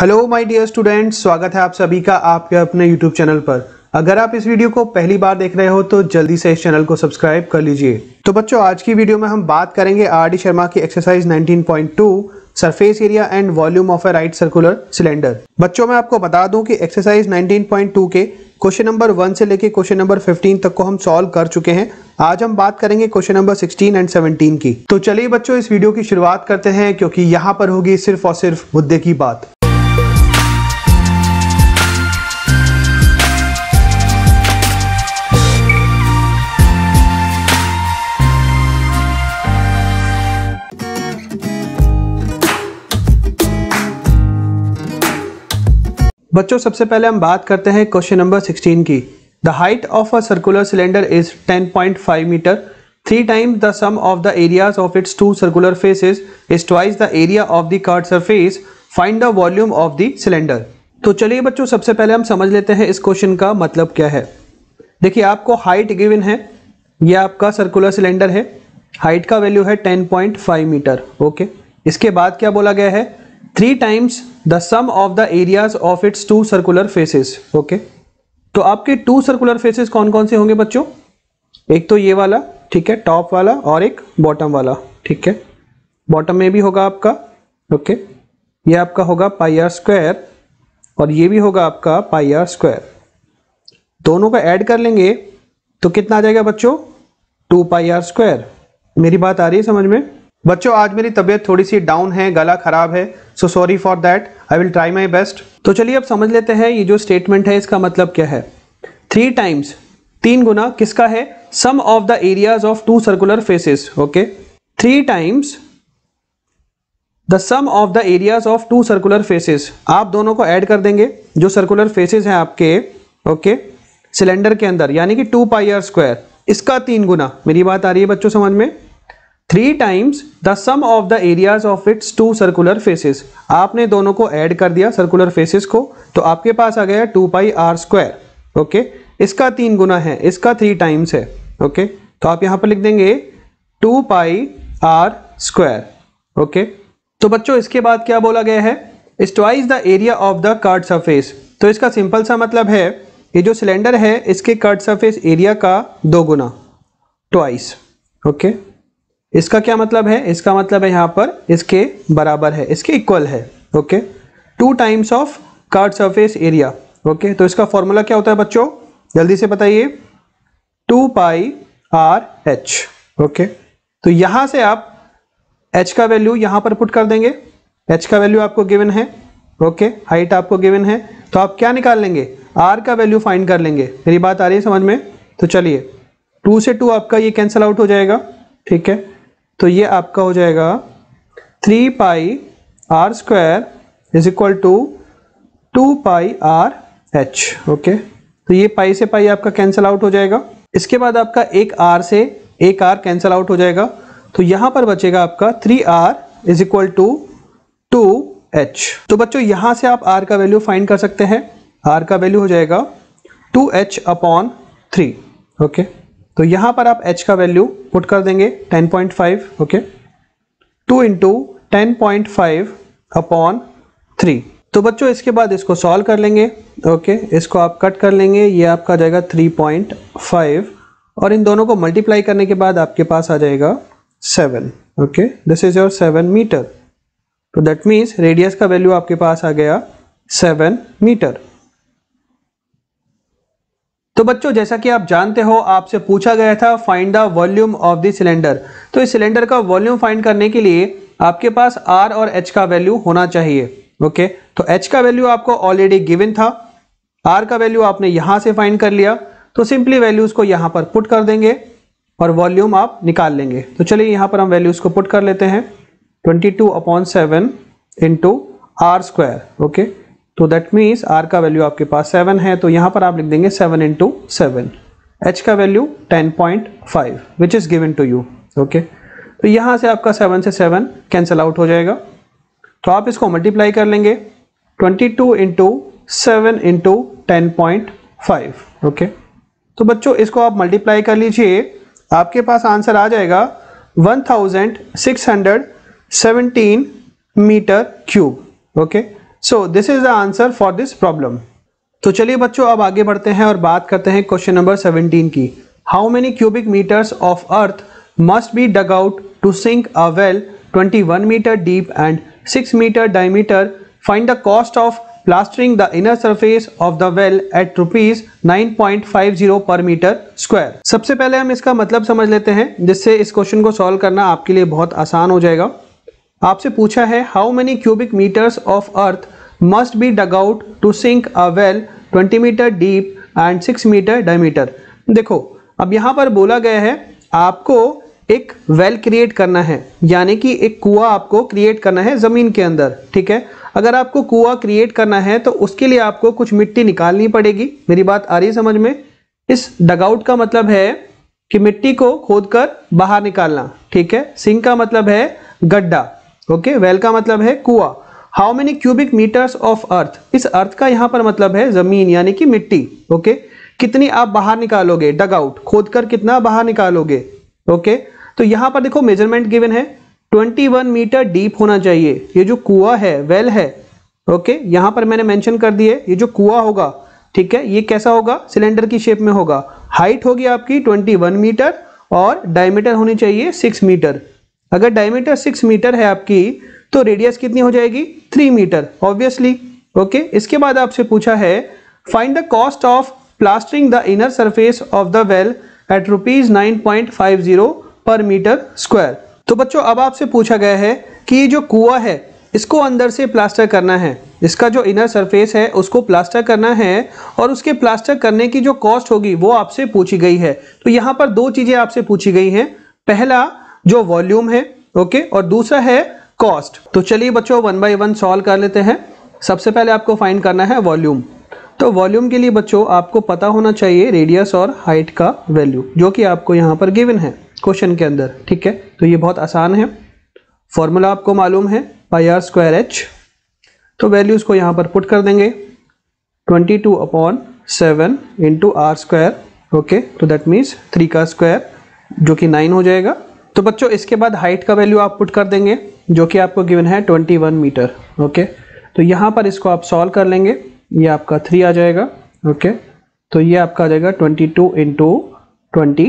Hello my dear students स्वागत है आप सभी का आपके अपने यूट्यूब चैनल पर अगर आप इस वीडियो को पहली बार देख रहे हो तो जल्दी से इस चैनल को सब्सक्राइब कर लीजिए तो बच्चों आज की वीडियो में हम बात करेंगे आर डी शर्मा की exercise 19.2 surface area and volume of a right circular cylinder बच्चों मैं आपको बता दूँ की एक्सरसाइज नाइनटीन के क्वेश्चन नंबर वन से लेकर क्वेश्चन नंबर फिफ्टीन तक को हम सॉल्व कर चुके हैं आज हम बात करेंगे question number sixteen and seventeen की तो चलिए बच्चों इस वीडियो की शुरुआत करते हैं क्योंकि यहाँ पर होगी सिर्फ और सिर्फ मुद्दे की बात बच्चों सबसे पहले हम बात करते हैं क्वेश्चन नंबर 16 की the height of a circular cylinder is 10.5 metre three times the sum of the areas of its two circular faces is twice the area of the curved surface find the volume of the cylinder तो चलिए बच्चों सबसे पहले हम समझ लेते हैं इस क्वेश्चन का मतलब क्या है देखिए आपको हाइट गिवन है यह आपका सर्कुलर सिलेंडर है हाइट का वैल्यू है 10.5 मीटर ओके इसके बाद क्या बोला गया है three times the sum of the areas of its two circular faces okay तो आपके टू सर्कुलर फेसेस कौन कौन से होंगे बच्चों एक तो ये वाला ठीक है टॉप वाला और एक बॉटम वाला ठीक है बॉटम में भी होगा आपका ओके ये आपका होगा पाई आर स्क्वायर और ये भी होगा आपका पाई आर स्क्वायर दोनों का ऐड कर लेंगे तो कितना आ जाएगा बच्चों टू पाई आर स्क्वायर मेरी बात आ रही है समझ में बच्चों आज मेरी तबीयत थोड़ी सी डाउन है गला खराब है so sorry for that I will try my best तो चलिए अब समझ लेते हैं ये जो स्टेटमेंट है इसका मतलब क्या है थ्री टाइम्स तीन गुना किसका है sum of the areas of two circular faces okay three times the sum of the areas of two circular faces आप दोनों को ऐड कर देंगे जो सर्कुलर फेसेस हैं आपके ओके सिलेंडर के अंदर यानी कि टू पाई आर स्क्वायर इसका तीन गुना मेरी बात आ रही है बच्चों समझ में three times the sum of the areas of its two circular faces आपने दोनों को ऐड कर दिया सर्कुलर फेसेस को तो आपके पास आ गया two pi r square okay इसका तीन गुना है इसका थ्री टाइम्स है ओके तो आप यहाँ पर लिख देंगे two pi r square okay तो बच्चों इसके बाद क्या बोला गया है is twice the area of the curved surface तो इसका सिंपल सा मतलब है ये जो सिलेंडर है इसके कार्ड सरफेस एरिया का दो गुना ट्वाइस ओके okay? इसका क्या मतलब है इसका मतलब है यहाँ पर इसके बराबर है इसके इक्वल है okay two times of curved surface area okay तो इसका फॉर्मूला क्या होता है बच्चों जल्दी से बताइए two pi r h okay तो यहाँ से आप एच का वैल्यू यहाँ पर पुट कर देंगे एच का वैल्यू आपको गिवन है ओके okay, हाइट आपको गिवन है तो आप क्या निकाल लेंगे आर का वैल्यू फाइंड कर लेंगे मेरी बात आ रही है समझ में तो चलिए टू से टू आपका ये कैंसिल आउट हो जाएगा ठीक है तो ये आपका हो जाएगा three pi r square is equal to two pi r h okay तो ये पाई से पाई आपका कैंसिल आउट हो जाएगा इसके बाद आपका एक आर से एक आर कैंसिल आउट हो जाएगा तो यहाँ पर बचेगा आपका three r is equal to two h तो बच्चों यहाँ से आप आर का वैल्यू फाइंड कर सकते हैं आर का वैल्यू हो जाएगा two h upon three okay तो यहां पर आप h का वैल्यू पुट कर देंगे 10.5 okay two into ten point five upon three तो बच्चों इसके बाद इसको सॉल्व कर लेंगे ओके इसको आप कट कर लेंगे ये आपका आ जाएगा 3.5 और इन दोनों को मल्टीप्लाई करने के बाद आपके पास आ जाएगा 7 okay this is your 7 metre तो दैट मीन्स रेडियस का वैल्यू आपके पास आ गया 7 मीटर तो बच्चों जैसा कि आप जानते हो आपसे पूछा गया था find the volume of the cylinder तो इस सिलेंडर का वॉल्यूम फाइंड करने के लिए आपके पास आर और एच का वैल्यू होना चाहिए ओके तो एच का वैल्यू आपको ऑलरेडी गिवन था आर का वैल्यू आपने यहां से फाइंड कर लिया तो सिंपली वैल्यूज को यहां पर पुट कर देंगे और वॉल्यूम आप निकाल लेंगे तो चलिए यहां पर हम वैल्यूज को पुट कर लेते हैं twenty two upon seven into r square okay तो दैट मीन्स आर का वैल्यू आपके पास सेवन है तो यहाँ पर आप लिख देंगे सेवन इंटू सेवन एच का value ten point five which is given to you okay तो यहाँ से आपका सेवन से सेवन कैंसिल आउट हो जाएगा तो आप इसको मल्टीप्लाई कर लेंगे twenty two into seven into ten point five okay तो बच्चों इसको आप मल्टीप्लाई कर लीजिए आपके पास आंसर आ जाएगा one thousand six hundred seventeen metre cube okay so this is the answer for this problem तो चलिए बच्चों अब आगे बढ़ते हैं और बात करते हैं क्वेश्चन नंबर 17 की how many cubic metres of earth to sink a well twenty one metre deep 21 six metre and 6 the cost of plastering the inner surface of the well at rupees nine point five zero per metre square सबसे पहले हम इसका मतलब समझ लेते हैं जिससे इस क्वेश्चन को सॉल्व करना आपके लिए बहुत आसान हो जाएगा आपसे पूछा है how many cubic metres of earth must be dug out to sink a well 20 metre deep and 6 metre diameter देखो अब यहाँ पर बोला गया है आपको एक वेल क्रिएट करना है यानी कि एक कुआ आपको क्रिएट करना है ज़मीन के अंदर ठीक है अगर आपको कुआ क्रिएट करना है तो उसके लिए आपको कुछ मिट्टी निकालनी पड़ेगी मेरी बात आ रही है समझ में इस डगआउट का मतलब है कि मिट्टी को खोदकर बाहर निकालना ठीक है सिंक का मतलब है गड्ढा ओके वेल का मतलब है कुआ how many cubic metres of earth इस अर्थ का यहाँ पर मतलब है जमीन यानी कि मिट्टी ओके कितनी आप बाहर निकालोगे डग आउट खोद कर कितना बाहर निकालोगे ओके तो यहाँ पर देखो मेजरमेंट गिवन है 21 मीटर डीप होना चाहिए ये जो कुआ है वेल है ओके यहाँ पर मैंने मेंशन कर दिए ये जो कुआ होगा ठीक है ये कैसा होगा सिलेंडर की शेप में होगा हाइट होगी आपकी 21 मीटर और डायमीटर होनी चाहिए 6 मीटर अगर डायमीटर सिक्स मीटर है आपकी तो रेडियस कितनी हो जाएगी थ्री मीटर ऑब्वियसली ओके इसके बाद आपसे पूछा है find the cost of plastering the inner surface of the well at rupees nine point five zero per metre square तो बच्चों अब आपसे पूछा गया है कि ये जो कुआ है इसको अंदर से प्लास्टर करना है इसका जो इनर सरफेस है उसको प्लास्टर करना है और उसके प्लास्टर करने की जो कॉस्ट होगी वो आपसे पूछी गई है तो यहाँ पर दो चीज़ें आपसे पूछी गई हैं पहला जो वॉल्यूम है ओके और दूसरा है कॉस्ट तो चलिए बच्चों वन बाई वन सॉल्व कर लेते हैं सबसे पहले आपको फाइंड करना है वॉल्यूम तो वॉल्यूम के लिए बच्चों आपको पता होना चाहिए रेडियस और हाइट का वैल्यू जो कि आपको यहाँ पर गिवन है क्वेश्चन के अंदर ठीक है तो ये बहुत आसान है फॉर्मूला आपको मालूम है पाई आर स्क्वायर एच तो वैल्यूज़ को यहाँ पर पुट कर देंगे twenty two upon seven into r square okay तो दैट मीन्स थ्री का स्क्वायर जो कि नाइन हो जाएगा तो बच्चों इसके बाद हाइट का वैल्यू आप पुट कर देंगे जो कि आपको गिवन है 21 मीटर ओके तो यहाँ पर इसको आप सॉल्व कर लेंगे ये आपका थ्री आ जाएगा ओके तो ये आपका आ जाएगा 22 टू इंटू ट्वेंटी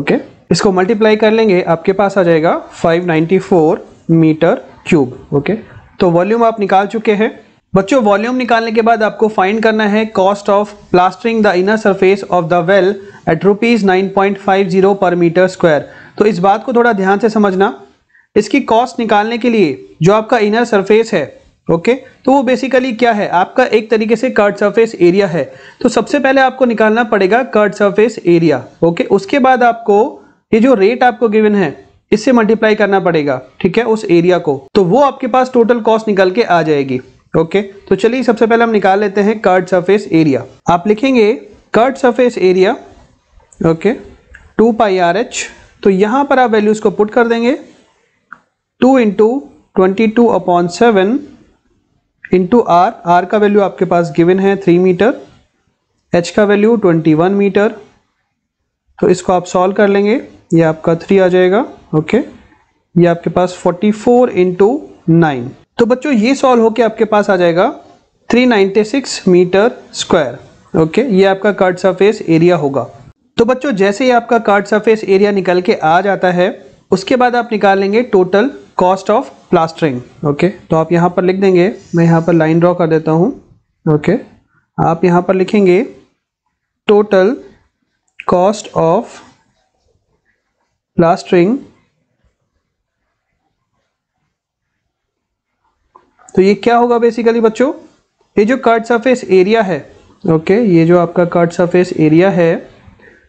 ओके इसको मल्टीप्लाई कर लेंगे आपके पास आ जाएगा 594 मीटर क्यूब ओके तो वॉल्यूम आप निकाल चुके हैं बच्चों वॉल्यूम निकालने के बाद आपको फाइंड करना है cost of plastering the inner surface of the well at rupees nine per metre square तो इस बात को थोड़ा ध्यान से समझना इसकी कॉस्ट निकालने के लिए जो आपका इनर सरफेस है ओके okay? तो वो बेसिकली क्या है आपका एक तरीके से कर्ट सरफेस एरिया है तो सबसे पहले आपको निकालना पड़ेगा कर्ट सरफेस एरिया ओके उसके बाद आपको ये जो रेट आपको गिवन है इससे मल्टीप्लाई करना पड़ेगा ठीक है उस एरिया को तो वो आपके पास टोटल कॉस्ट निकल के आ जाएगी ओके तो चलिए सबसे पहले हम निकाल लेते हैं कर्ट सरफेस एरिया आप लिखेंगे curved surface area okay two pi r h तो यहां पर आप वैल्यूज़ को पुट कर देंगे two into twenty two upon seven into r r का वैल्यू आपके पास गिवन है थ्री मीटर एच का वैल्यू ट्वेंटी वन मीटर तो इसको आप सॉल्व कर लेंगे ये आपका थ्री आ जाएगा ओके ये आपके पास फोर्टी फोर इंटू नाइन तो बच्चों ये सॉल्व होके आपके पास आ जाएगा three ninety six metre square okay ये आपका कट सरफेस एरिया होगा तो बच्चों जैसे ही आपका कार्ड सरफेस एरिया निकल के आ जाता है उसके बाद आप निकाल लेंगे total cost of plastering okay तो आप यहाँ पर लिख देंगे मैं यहाँ पर लाइन ड्रॉ कर देता हूँ ओके आप यहाँ पर लिखेंगे टोटल कॉस्ट ऑफ प्लास्टरिंग तो ये क्या होगा बेसिकली बच्चों ये जो कार्ड सरफेस एरिया है ओके ये जो आपका कार्ड सरफेस एरिया है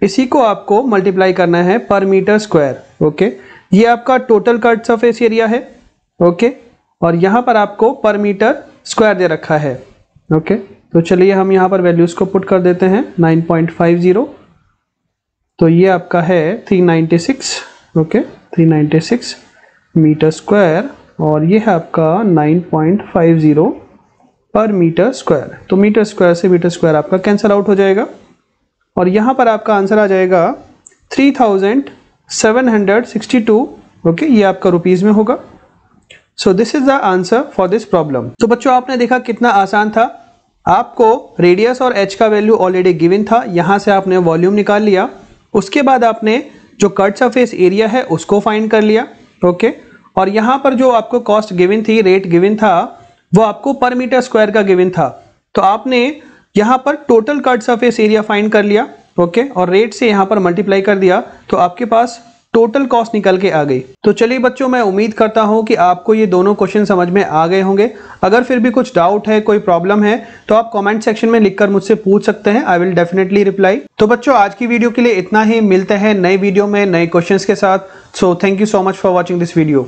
इसी को आपको मल्टीप्लाई करना है पर मीटर स्क्वायर ओके ये आपका टोटल कट सरफेस एरिया है ओके और यहाँ पर आपको पर मीटर स्क्वायर दे रखा है ओके तो चलिए हम यहाँ पर वैल्यूज़ को पुट कर देते हैं 9.50 तो ये आपका है 396 ओके 396 मीटर स्क्वायर और ये है आपका 9.50 पर मीटर स्क्वायर तो मीटर स्क्वायर से मीटर स्क्वायर आपका कैंसिल आउट हो जाएगा और यहाँ पर आपका आंसर आ जाएगा three thousand seven hundred sixty two okay ये आपका रुपीज़ में होगा so this is the answer for this problem तो बच्चों आपने देखा कितना आसान था आपको रेडियस और एच का वैल्यू ऑलरेडी गिवन था यहाँ से आपने वॉल्यूम निकाल लिया उसके बाद आपने जो कट सरफेस एरिया है उसको फाइंड कर लिया ओके और यहाँ पर जो आपको कॉस्ट गिवन थी रेट गिवन था वो आपको पर मीटर स्क्वायर का गिवन था तो आपने यहाँ पर total curved surface area find कर लिया ओके और रेट से यहाँ पर मल्टीप्लाई कर दिया तो आपके पास टोटल कॉस्ट निकल के आ गई तो चलिए बच्चों मैं उम्मीद करता हूँ कि आपको ये दोनों क्वेश्चन समझ में आ गए होंगे अगर फिर भी कुछ डाउट है कोई प्रॉब्लम है तो आप कमेंट सेक्शन में लिखकर मुझसे पूछ सकते हैं आई विल डेफिनेटली रिप्लाई तो बच्चों आज की वीडियो के लिए इतना ही मिलते हैं नए वीडियो में नए क्वेश्चन के साथ so thank you so much for watching this video